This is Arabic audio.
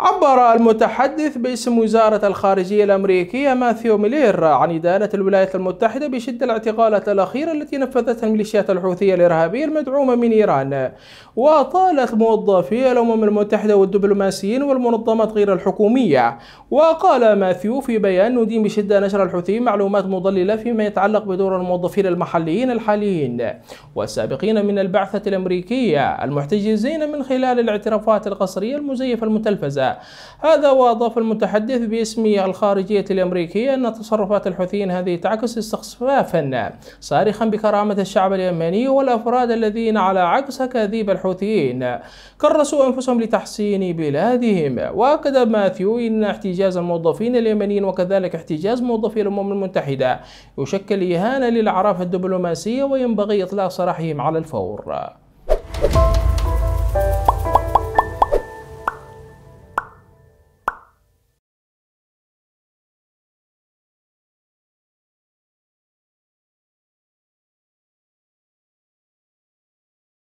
عبر المتحدث باسم وزارة الخارجية الأمريكية ماثيو ميلير عن إدانة الولايات المتحدة بشدة الاعتقالات الأخيرة التي نفذتها الميليشيات الحوثية الإرهابية المدعومة من إيران وطالت موظفي الأمم المتحدة والدبلوماسيين والمنظمات غير الحكومية وقال ماثيو في بيان ندين بشدة نشر الحوثيين معلومات مضللة فيما يتعلق بدور الموظفين المحليين الحاليين والسابقين من البعثة الأمريكية المحتجزين من خلال الاعترافات القصرية المزيفة المتلفزة هذا وأضاف المتحدث باسم الخارجية الأمريكية أن تصرفات الحوثيين هذه تعكس استخفافا صارخا بكرامة الشعب اليمني والأفراد الذين على عكس أكاذيب الحوثيين كرسوا أنفسهم لتحسين بلادهم وأكد ماثيو إن احتجاز الموظفين اليمنيين وكذلك احتجاز موظفي الأمم المتحدة يشكل إهانة للأعراف الدبلوماسية وينبغي إطلاق سراحهم على الفور